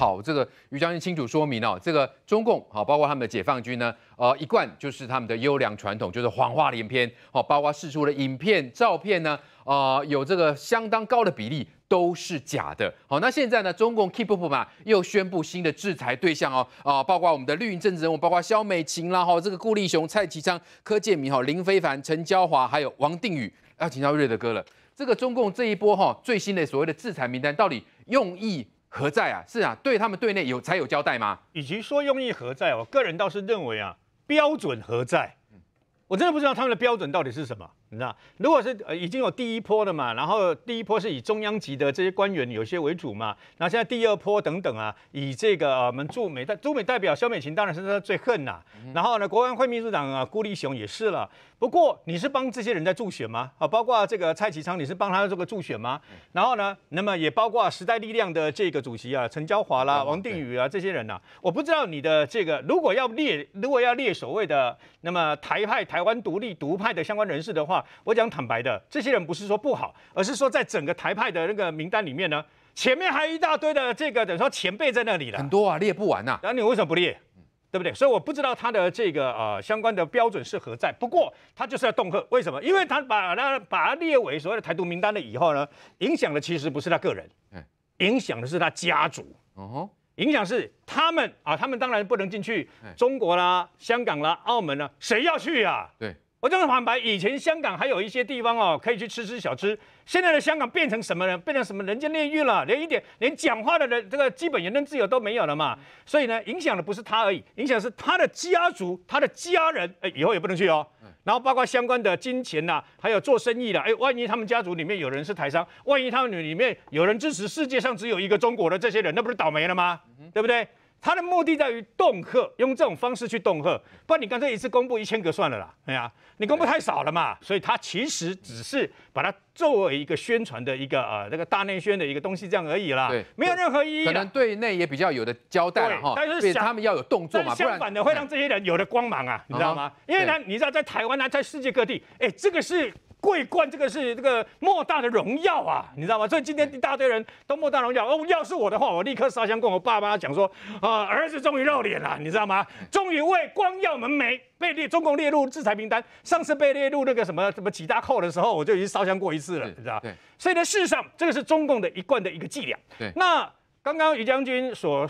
好，这个于将军清楚说明哦，这个中共好，包括他们的解放军呢，呃，一贯就是他们的优良传统，就是谎话连篇。好，包括事出的影片、照片呢，啊，有这个相当高的比例都是假的。好，那现在呢，中共 keep up 嘛，又宣布新的制裁对象哦，啊，包括我们的绿营政治人物，包括肖美琴啦，哈，这个顾立雄、蔡其昌、柯建明、哈，林非凡、陈娇华，还有王定宇，要请到瑞的歌了。这个中共这一波哈，最新的所谓的制裁名单，到底用意？何在啊？是啊，对他们队内有才有交代吗？以及说用意何在？我个人倒是认为啊，标准何在？我真的不知道他们的标准到底是什么。你知道，如果是呃已经有第一波了嘛，然后第一波是以中央级的这些官员有些为主嘛，那现在第二波等等啊，以这个呃，我们驻美代驻美代表肖美琴当然是他最恨呐。然后呢，国安会秘书长啊，郭立雄也是了。不过你是帮这些人在助选吗？啊，包括这个蔡启昌，你是帮他这个助选吗？然后呢，那么也包括时代力量的这个主席啊，陈娇华啦、王定宇啊这些人呐，我不知道你的这个如果要列，如果要列所谓的那么台派、台湾独立独派的相关人士的话。我讲坦白的，这些人不是说不好，而是说在整个台派的那个名单里面呢，前面还一大堆的这个等于说前辈在那里了，很多啊，列不完呐。那你为什么不列？对不对？所以我不知道他的这个呃相关的标准是何在。不过他就是要动客，为什么？因为他把他把他列为所谓的台独名单了以后呢，影响的其实不是他个人，影响的是他家族。哦影响是他们啊，他们当然不能进去中国啦、香港啦、澳门啦，谁要去呀？对。我就是坦白，以前香港还有一些地方哦，可以去吃吃小吃。现在的香港变成什么了？变成什么人间炼狱了？连一点连讲话的人，这个基本言论自由都没有了嘛。所以呢，影响的不是他而已，影响是他的家族、他的家人，哎，以后也不能去哦。然后包括相关的金钱呐，还有做生意的，哎，万一他们家族里面有人是台商，万一他们里面有人支持世界上只有一个中国的这些人，那不是倒霉了吗？对不对？他的目的在于恫吓，用这种方式去恫吓，不然你干脆一次公布一千个算了啦，哎呀，你公布太少了嘛，所以他其实只是把它作为一个宣传的一个呃那个大内宣的一个东西这样而已啦，对，没有任何意义。可能对内也比较有的交代了哈，但是他们要有动作嘛，相反的会让这些人有的光芒啊，你知道吗？因为呢，你知道在台湾呢，在世界各地，哎，这个是。桂冠这个是这个莫大的荣耀啊，你知道吗？所以今天一大堆人都莫大荣耀。哦，要是我的话，我立刻烧香跟我爸爸妈讲说，啊，儿子终于露脸了，你知道吗？终于为光耀门楣被列中共列入制裁名单。上次被列入那个什么什么几大扣的时候，我就已经烧香过一次了，你知道吗？所以呢，事实上这个是中共的一贯的一个伎俩。对。那刚刚于将军所。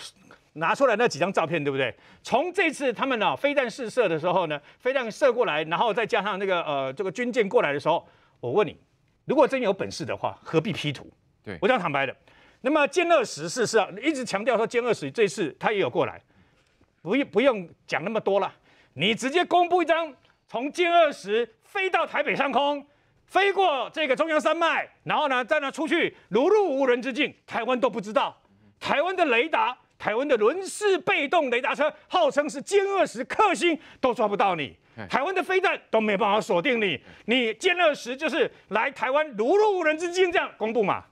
拿出来那几张照片，对不对？从这次他们呢飞弹试射的时候呢，飞弹射过来，然后再加上那个呃这个军舰过来的时候，我问你，如果真有本事的话，何必 P 图？对我讲坦白的，那么歼二十试试啊，一直强调说歼二十这次他也有过来，不用不用讲那么多了，你直接公布一张从歼二十飞到台北上空，飞过这个中央山脉，然后呢在那出去如入无人之境，台湾都不知道，台湾的雷达。台湾的轮式被动雷达车号称是歼二十克星，都抓不到你；台湾的飞弹都没办法锁定你。你歼二十就是来台湾如入无人之境，这样公布嘛？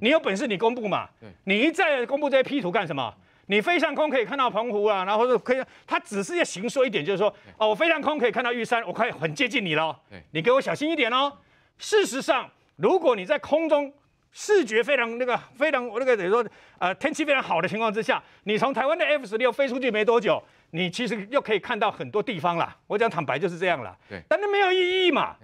你有本事你公布嘛？你一再公布这些 P 图干什么？你飞上空可以看到澎湖啊，然后可以，他只是要行说一点，就是说，哦，我飞上空可以看到玉山，我可以很接近你了。你给我小心一点哦。事实上，如果你在空中，视觉非常那个非常那个，等于说，呃，天气非常好的情况之下，你从台湾的 F 十六飞出去没多久，你其实又可以看到很多地方啦。我讲坦白就是这样了。对，但那没有意义嘛。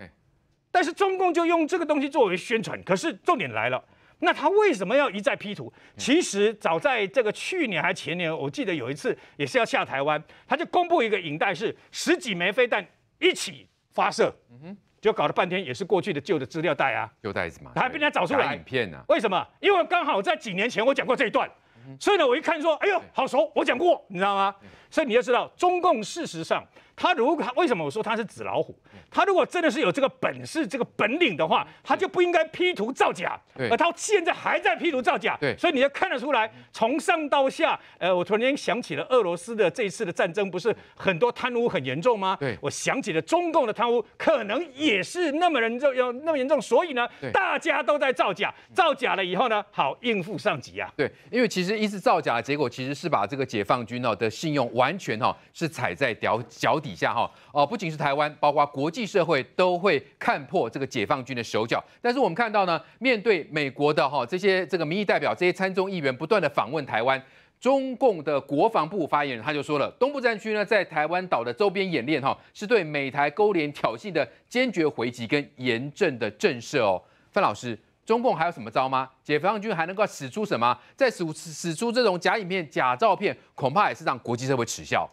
但是中共就用这个东西作为宣传，可是重点来了，那他为什么要一再 P 图？其实早在这个去年还前年，我记得有一次也是要下台湾，他就公布一个影带，是十几枚飞弹一起发射。嗯哼。就搞了半天，也是过去的旧的资料袋啊，旧袋子嘛，还被人家找出来影片呢？为什么？因为刚好在几年前我讲过这一段，所以呢，我一看说，哎呦，好熟，我讲过，你知道吗？所以你要知道，中共事实上。他如果为什么我说他是纸老虎？他如果真的是有这个本事、这个本领的话，他就不应该 P 图造假。对。而他现在还在 P 图造假。对。所以你就看得出来，从上到下，呃，我突然间想起了俄罗斯的这一次的战争，不是很多贪污很严重吗？对。我想起了中共的贪污，可能也是那么严重，那么严重。所以呢，大家都在造假，造假了以后呢，好应付上级啊。对，因为其实一次造假的结果，其实是把这个解放军哦的信用完全哦是踩在脚脚底。底下哈哦，不仅是台湾，包括国际社会都会看破这个解放军的手脚。但是我们看到呢，面对美国的哈这些这个民意代表、这些参众议员不断的访问台湾，中共的国防部发言人他就说了：，东部战区呢在台湾岛的周边演练哈，是对美台勾连挑衅的坚决回击跟严正的震慑哦。范老师，中共还有什么招吗？解放军还能够使出什么？再使使出这种假影片、假照片，恐怕也是让国际社会耻笑。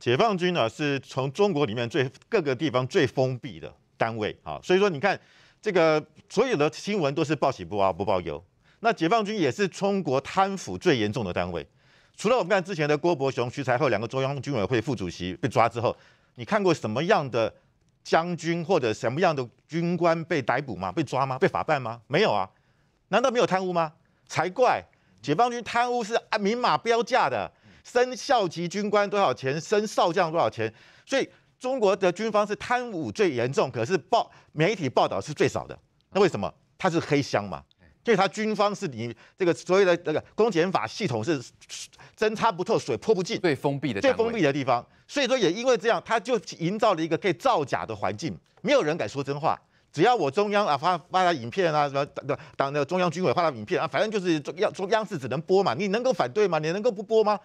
解放军呢，是从中国里面最各个地方最封闭的单位啊，所以说你看，这个所有的新闻都是报喜不报不报忧。那解放军也是中国贪腐最严重的单位，除了我们看之前的郭伯雄、徐才厚两个中央军委会副主席被抓之后，你看过什么样的将军或者什么样的军官被逮捕吗？被抓吗？被法办吗？没有啊？难道没有贪污吗？才怪！解放军贪污是按明码标价的。升校级军官多少钱？升少将多少钱？所以中国的军方是贪污最严重，可是报媒体报道是最少的。那为什么？它是黑箱嘛？就是它军方是你这个所谓的那个公检法系统是针插不透，水泼不进，最封闭的最封闭的地方。所以说也因为这样，它就营造了一个可以造假的环境，没有人敢说真话。只要我中央啊发发了影片啊什么党党那个中央军委发了影片啊，反正就是中央中央是只能播嘛，你能够反对吗？你能够不播吗？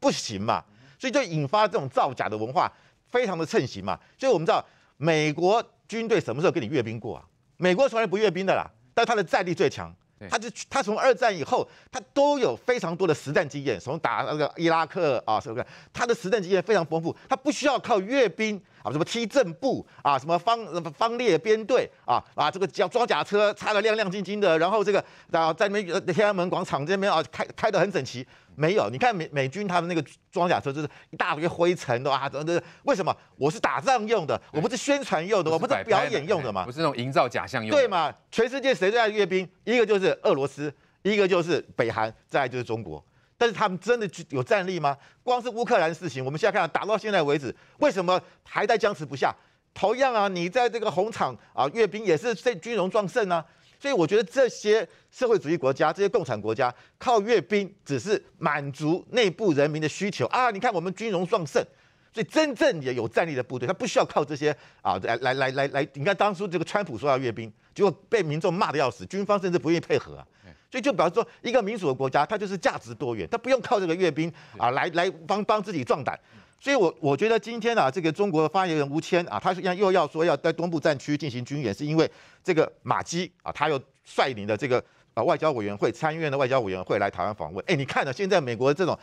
不行嘛，所以就引发这种造假的文化，非常的盛行嘛。所以我们知道，美国军队什么时候跟你阅兵过啊？美国从来不阅兵的啦，但他的战力最强，他就他从二战以后，他都有非常多的实战经验，从打那个伊拉克啊什么，他的实战经验非常丰富，他不需要靠阅兵。啊，什么梯阵步啊，什么方方列编队啊，啊，这个叫装甲车擦得亮亮晶晶的，然后这个啊，在那边天安门广场这边啊，开开得很整齐。没有，你看美美军他们那个装甲车就是一大堆灰尘的啊，等等，为什么？我是打仗用的，我不是宣传用的，我不是表演用的嘛，不是那种营造假象用。的。对嘛？全世界谁最爱阅兵？一个就是俄罗斯，一个就是北韩，再就是中国。但是他们真的有战力吗？光是乌克兰事情，我们现在看打到现在为止，为什么还在僵持不下？同样啊，你在这个红场啊阅兵也是在军容壮盛啊。所以我觉得这些社会主义国家、这些共产国家靠阅兵只是满足内部人民的需求啊。你看我们军容壮盛，所以真正也有战力的部队，他不需要靠这些啊来来来来来。你看当初这个川普说要阅兵，结果被民众骂的要死，军方甚至不愿意配合啊。所以就表示说，一个民主的国家，它就是价值多元，它不用靠这个阅兵啊来来帮帮自己壮胆。所以我我觉得今天啊，这个中国发言人吴谦啊，他现在又要说要在东部战区进行军演，是因为这个马基啊，他又率领的这个啊外交委员会参议院的外交委员会来台湾访问。哎，你看啊？现在美国这种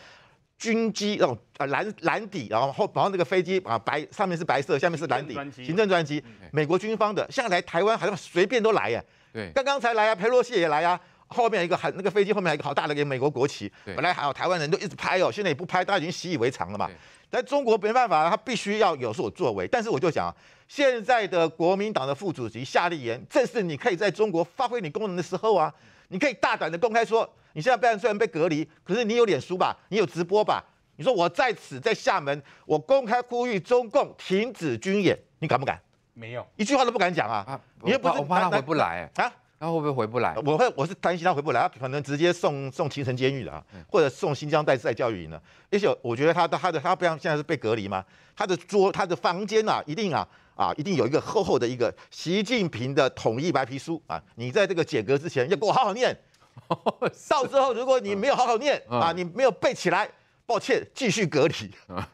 军机那种啊蓝蓝底，然后后然后那个飞机啊白上面是白色，下面是蓝底，行政专机，美国军方的，现在来台湾好像随便都来耶。对，刚刚才来啊，佩洛西也来啊。后面一个还那个飞机后面一个好大的一个美国国旗，本来还有台湾人都一直拍哦，现在也不拍，大家已经习以为常了嘛。但中国没办法，他必须要有所作为。但是我就讲，现在的国民党的副主席夏立言，正是你可以在中国发挥你功能的时候啊！你可以大胆的公开说，你现在虽然被隔离，可是你有脸书吧，你有直播吧？你说我在此在厦门，我公开呼吁中共停止军演，你敢不敢？没有，一句话都不敢讲啊！你又不是，我怕他回不来啊。他会不会回不来？我会，我是担心他回不来。他可能直接送送秦城监狱了，或者送新疆代代教育营了。而且，我觉得他的他的他不像现在是被隔离吗？他的桌、他的房间啊，一定啊啊，一定有一个厚厚的一个习近平的统一白皮书啊。你在这个解隔之前，要给我好好念。到之候如果你没有好好念啊，你没有背起来，抱歉，继续隔离。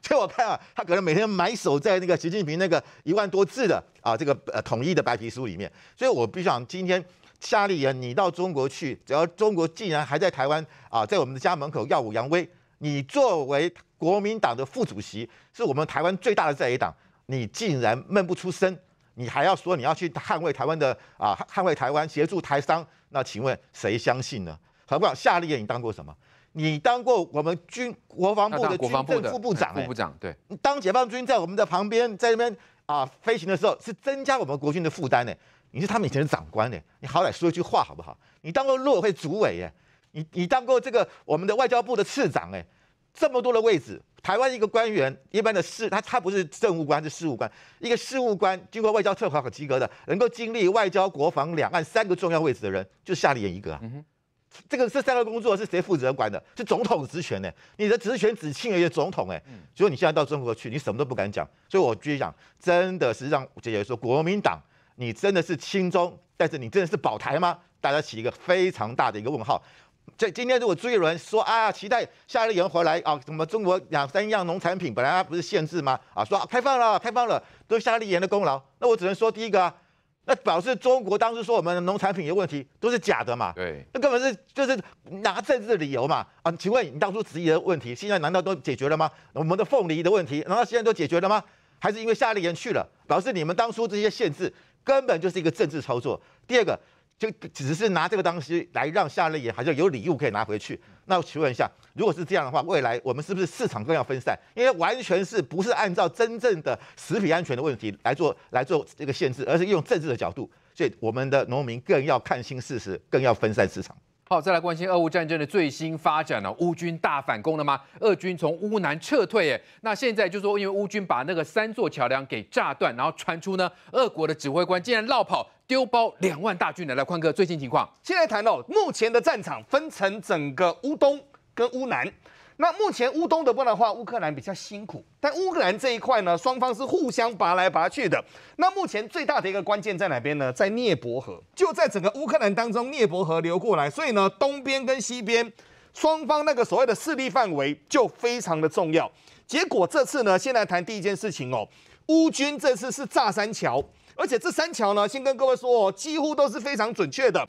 所以我看啊，他可能每天埋首在那个习近平那个一万多字的啊这个呃统一的白皮书里面。所以我必须想今天。夏立言，你到中国去，只要中国竟然还在台湾啊，在我们的家门口耀武扬威，你作为国民党的副主席，是我们台湾最大的在野党，你竟然闷不出声，你还要说你要去捍卫台湾的啊，捍卫台湾，协助台商，那请问谁相信呢？何不好？夏立言，你当过什么？你当过我们军国防部的军政副部长，副部长，对，当解放军在我们的旁边，在那边啊飞行的时候，是增加我们国军的负担呢。你是他们以前的长官呢？你好歹说一句话好不好？你当过陆委会主委耶，你你当过这个我们的外交部的次长哎，这么多的位置，台湾一个官员一般的事，他他不是政务官是事务官，一个事务官经过外交策划很及格的，能够经历外交、国防两三个重要位置的人，就夏立言一个啊。这个这三个工作是谁负责管的？是总统的职权呢？你的职权只限于总统哎，所以你现在到中国去，你什么都不敢讲。所以我继续讲，真的是让姐姐说国民党。你真的是轻中，但是你真的是保台吗？大家起一个非常大的一个问号。这今天如果朱一伦说啊，期待夏利言回来啊，什么中国两三样农产品本来不是限制吗？啊，说开放了，开放了，都夏利言的功劳。那我只能说第一个，啊，那表示中国当初说我们农产品的问题都是假的嘛？对，那根本是就是拿政治理由嘛？啊，请问你当初质疑的问题，现在难道都解决了吗？我们的凤梨的问题，难道现在都解决了吗？还是因为夏利言去了，表示你们当初这些限制？根本就是一个政治操作。第二个，就只是拿这个东西来让夏令营，好像有礼物可以拿回去。那我请问一下，如果是这样的话，未来我们是不是市场更要分散？因为完全是不是按照真正的食品安全的问题来做，来做这个限制，而是用政治的角度，所以我们的农民更要看清事实，更要分散市场。好，再来关心俄乌战争的最新发展了。乌军大反攻了吗？俄军从乌南撤退？哎，那现在就说，因为乌军把那个三座桥梁给炸断，然后传出呢，俄国的指挥官竟然绕跑丢包两万大军的来，宽哥，最新情况。现在谈到目前的战场分成整个乌东跟乌南。那目前乌东的部分的话，乌克兰比较辛苦，但乌克兰这一块呢，双方是互相拔来拔去的。那目前最大的一个关键在哪边呢？在涅伯河，就在整个乌克兰当中，涅伯河流过来，所以呢，东边跟西边双方那个所谓的势力范围就非常的重要。结果这次呢，先来谈第一件事情哦，乌军这次是炸三桥，而且这三桥呢，先跟各位说哦，几乎都是非常准确的。